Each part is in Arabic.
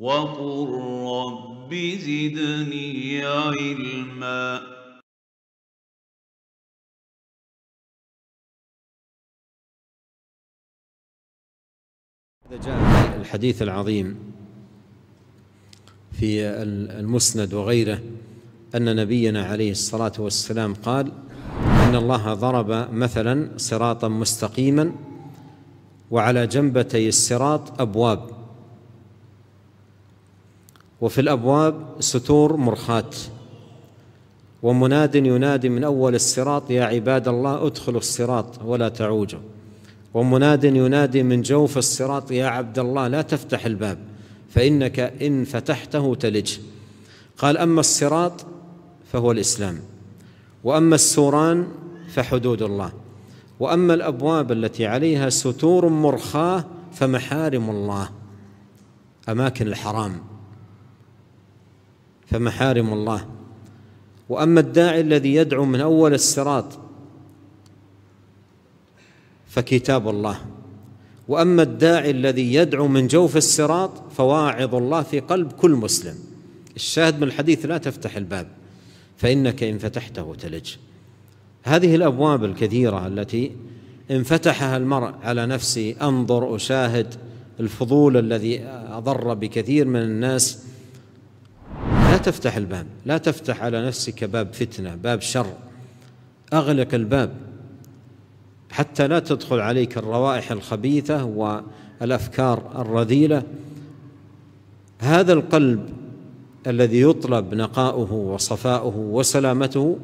وقل رب زدني علما هذا جاء الحديث العظيم في المسند وغيره أن نبينا عليه الصلاة والسلام قال إن الله ضرب مثلا صراطا مستقيما وعلى جنبتي الصراط أبواب وفي الأبواب ستور مرخات ومناد ينادي من أول الصراط يا عباد الله ادخلوا الصراط ولا تعوجوا ومناد ينادي من جوف الصراط يا عبد الله لا تفتح الباب فإنك إن فتحته تلج قال أما الصراط فهو الإسلام وأما السوران فحدود الله وأما الأبواب التي عليها ستور مرخاة فمحارم الله أماكن الحرام فمحارم الله واما الداعي الذي يدعو من اول الصراط فكتاب الله واما الداعي الذي يدعو من جوف الصراط فواعظ الله في قلب كل مسلم الشاهد من الحديث لا تفتح الباب فانك ان فتحته تلج هذه الابواب الكثيره التي ان فتحها المرء على نفسه انظر اشاهد الفضول الذي اضر بكثير من الناس تفتح الباب لا تفتح على نفسك باب فتنه باب شر اغلق الباب حتى لا تدخل عليك الروائح الخبيثه والافكار الرذيله هذا القلب الذي يطلب نقاؤه وصفاؤه وسلامته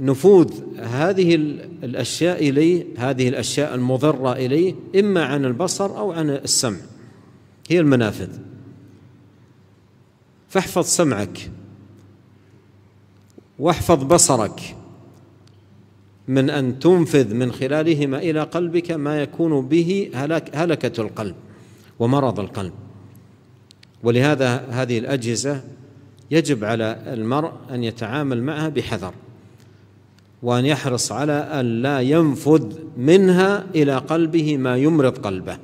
نفوذ هذه الاشياء اليه هذه الاشياء المضره اليه اما عن البصر او عن السمع هي المنافذ فاحفظ سمعك واحفظ بصرك من ان تنفذ من خلالهما الى قلبك ما يكون به هلك هلكه القلب ومرض القلب ولهذا هذه الاجهزه يجب على المرء ان يتعامل معها بحذر وان يحرص على ان لا ينفذ منها الى قلبه ما يمرض قلبه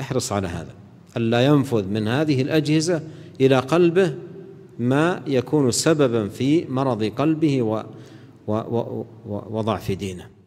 احرص على هذا ان لا ينفذ من هذه الأجهزة إلى قلبه ما يكون سببا في مرض قلبه وضعف دينه